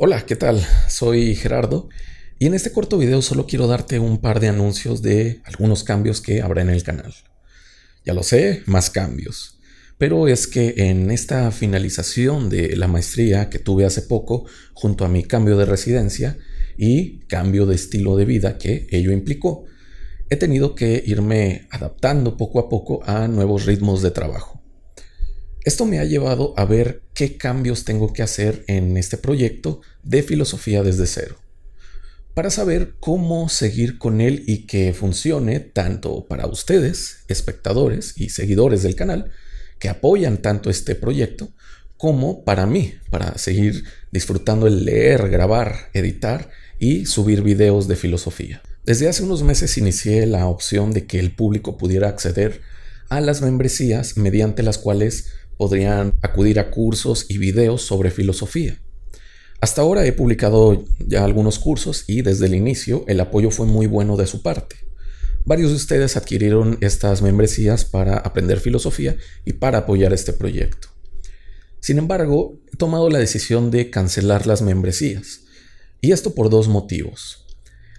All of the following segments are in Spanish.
Hola, ¿qué tal? Soy Gerardo y en este corto video solo quiero darte un par de anuncios de algunos cambios que habrá en el canal. Ya lo sé, más cambios. Pero es que en esta finalización de la maestría que tuve hace poco, junto a mi cambio de residencia y cambio de estilo de vida que ello implicó, he tenido que irme adaptando poco a poco a nuevos ritmos de trabajo. Esto me ha llevado a ver qué cambios tengo que hacer en este proyecto de filosofía desde cero, para saber cómo seguir con él y que funcione tanto para ustedes, espectadores y seguidores del canal, que apoyan tanto este proyecto, como para mí, para seguir disfrutando el leer, grabar, editar y subir videos de filosofía. Desde hace unos meses inicié la opción de que el público pudiera acceder a las membresías mediante las cuales podrían acudir a cursos y videos sobre filosofía. Hasta ahora he publicado ya algunos cursos y desde el inicio el apoyo fue muy bueno de su parte. Varios de ustedes adquirieron estas membresías para aprender filosofía y para apoyar este proyecto. Sin embargo, he tomado la decisión de cancelar las membresías. Y esto por dos motivos.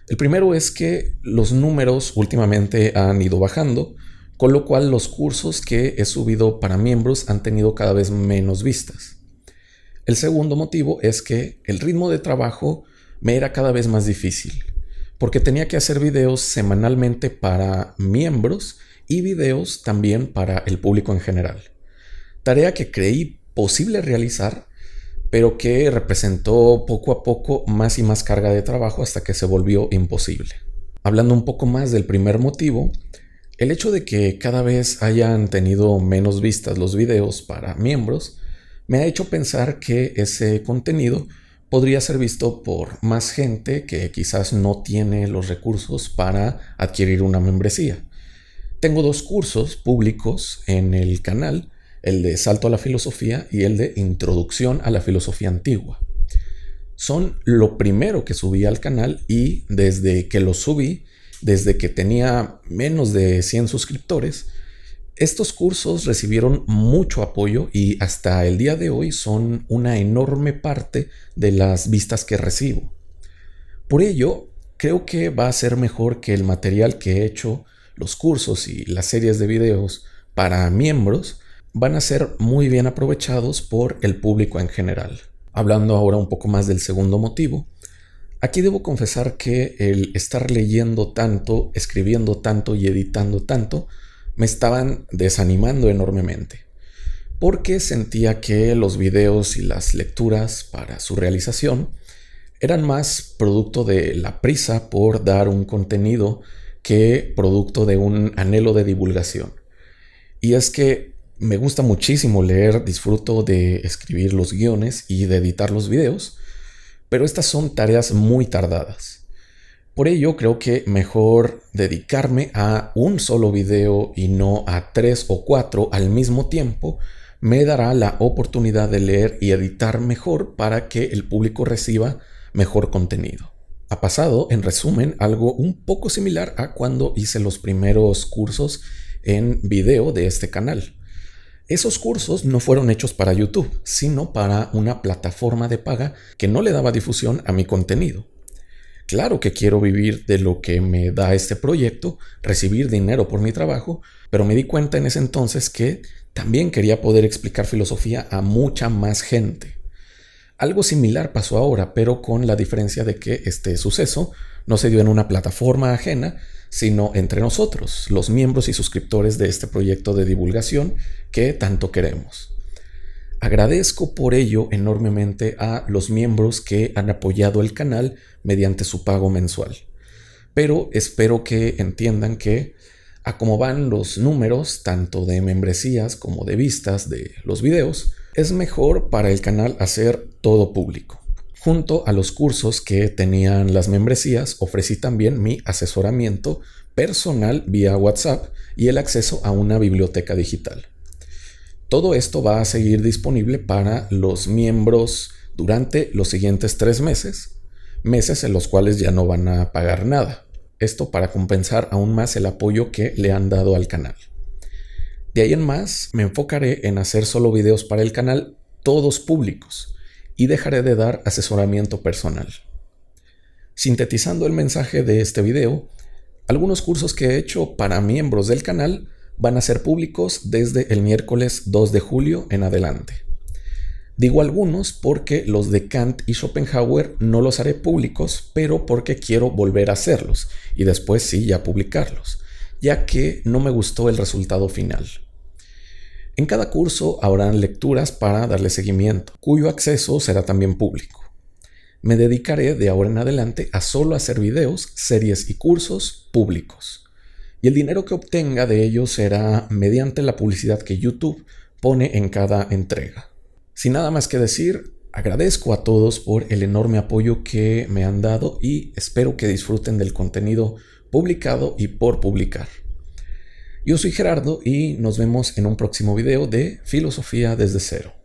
El primero es que los números últimamente han ido bajando con lo cual los cursos que he subido para miembros han tenido cada vez menos vistas. El segundo motivo es que el ritmo de trabajo me era cada vez más difícil, porque tenía que hacer videos semanalmente para miembros y videos también para el público en general. Tarea que creí posible realizar, pero que representó poco a poco más y más carga de trabajo hasta que se volvió imposible. Hablando un poco más del primer motivo, el hecho de que cada vez hayan tenido menos vistas los videos para miembros me ha hecho pensar que ese contenido podría ser visto por más gente que quizás no tiene los recursos para adquirir una membresía. Tengo dos cursos públicos en el canal, el de Salto a la Filosofía y el de Introducción a la Filosofía Antigua. Son lo primero que subí al canal y desde que lo subí desde que tenía menos de 100 suscriptores, estos cursos recibieron mucho apoyo y hasta el día de hoy son una enorme parte de las vistas que recibo. Por ello, creo que va a ser mejor que el material que he hecho, los cursos y las series de videos para miembros, van a ser muy bien aprovechados por el público en general. Hablando ahora un poco más del segundo motivo, Aquí debo confesar que el estar leyendo tanto, escribiendo tanto y editando tanto, me estaban desanimando enormemente, porque sentía que los videos y las lecturas para su realización eran más producto de la prisa por dar un contenido que producto de un anhelo de divulgación. Y es que me gusta muchísimo leer, disfruto de escribir los guiones y de editar los videos, pero estas son tareas muy tardadas. Por ello creo que mejor dedicarme a un solo video y no a tres o cuatro al mismo tiempo me dará la oportunidad de leer y editar mejor para que el público reciba mejor contenido. Ha pasado, en resumen, algo un poco similar a cuando hice los primeros cursos en video de este canal. Esos cursos no fueron hechos para YouTube, sino para una plataforma de paga que no le daba difusión a mi contenido. Claro que quiero vivir de lo que me da este proyecto, recibir dinero por mi trabajo, pero me di cuenta en ese entonces que también quería poder explicar filosofía a mucha más gente. Algo similar pasó ahora, pero con la diferencia de que este suceso no se dio en una plataforma ajena, sino entre nosotros, los miembros y suscriptores de este proyecto de divulgación que tanto queremos. Agradezco por ello enormemente a los miembros que han apoyado el canal mediante su pago mensual. Pero espero que entiendan que a como van los números, tanto de membresías como de vistas de los videos, es mejor para el canal hacer todo público. Junto a los cursos que tenían las membresías, ofrecí también mi asesoramiento personal vía WhatsApp y el acceso a una biblioteca digital. Todo esto va a seguir disponible para los miembros durante los siguientes tres meses, meses en los cuales ya no van a pagar nada. Esto para compensar aún más el apoyo que le han dado al canal. De ahí en más, me enfocaré en hacer solo videos para el canal, todos públicos, y dejaré de dar asesoramiento personal. Sintetizando el mensaje de este video, algunos cursos que he hecho para miembros del canal van a ser públicos desde el miércoles 2 de julio en adelante. Digo algunos porque los de Kant y Schopenhauer no los haré públicos, pero porque quiero volver a hacerlos y después sí ya publicarlos, ya que no me gustó el resultado final. En cada curso habrán lecturas para darle seguimiento, cuyo acceso será también público. Me dedicaré de ahora en adelante a solo hacer videos, series y cursos públicos y el dinero que obtenga de ellos será mediante la publicidad que YouTube pone en cada entrega. Sin nada más que decir, agradezco a todos por el enorme apoyo que me han dado y espero que disfruten del contenido publicado y por publicar. Yo soy Gerardo y nos vemos en un próximo video de Filosofía desde cero.